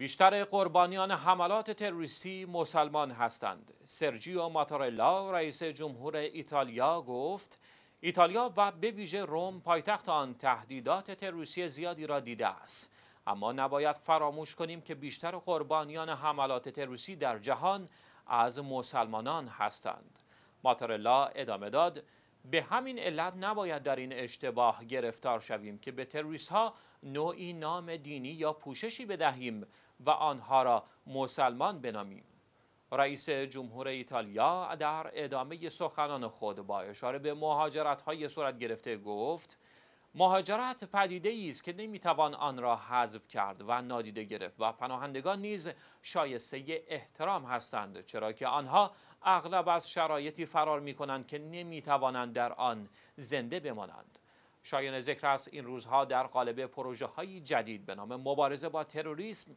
بیشتر قربانیان حملات تروریستی مسلمان هستند. سرجیو ماتارلا رئیس جمهور ایتالیا گفت ایتالیا و به ویژه روم پایتخت آن تهدیدات تروریستی زیادی را دیده است. اما نباید فراموش کنیم که بیشتر قربانیان حملات تروریستی در جهان از مسلمانان هستند. ماتارلا ادامه داد به همین علت نباید در این اشتباه گرفتار شویم که به تروریست ها نوعی نام دینی یا پوششی بدهیم و آنها را مسلمان بنامیم رئیس جمهور ایتالیا در ادامه سخنان خود با اشاره به مهاجرت های صورت گرفته گفت مهاجرت پدیده ای است که نمیتوان آن را حذف کرد و نادیده گرفت و پناهندگان نیز شایسته احترام هستند چرا که آنها اغلب از شرایطی فرار می کنند که نمی در آن زنده بمانند شایان ذکر است این روزها در قالب پروژه های جدید به نام مبارزه با تروریسم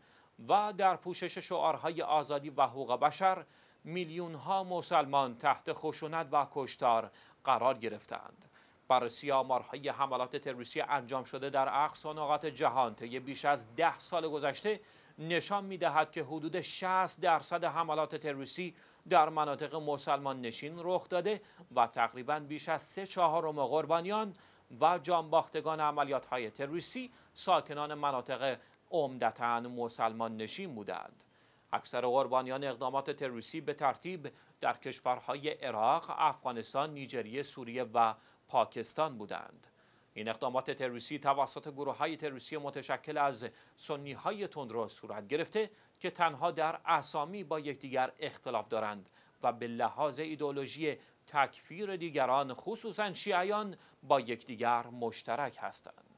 و در پوشش شعارهای آزادی و حقوق بشر میلیون ها مسلمان تحت خشونت و کشتار قرار گرفتند بررسی آمارهای حملات تروریستی انجام شده در اقصا نقاط جهان طی بیش از ده سال گذشته نشان میدهد که حدود 60 درصد حملات تروریستی در مناطق مسلمان نشین رخ داده و تقریبا بیش از سه چهارم قربانیان و جانباختگان عملیات های تروریستی ساکنان مناطق عمدتا مسلمان نشین بودند. اکثر قربانیان اقدامات تروریستی به ترتیب در کشورهای عراق، افغانستان، نیجریه، سوریه و پاکستان بودند این اقدامات تروریستی توسط گروه های تروریستی متشکل از سنی های تندرو صورت گرفته که تنها در اسامی با یکدیگر اختلاف دارند و به لحاظ ایدولوژی تکفیر دیگران خصوصا شیعیان با یکدیگر مشترک هستند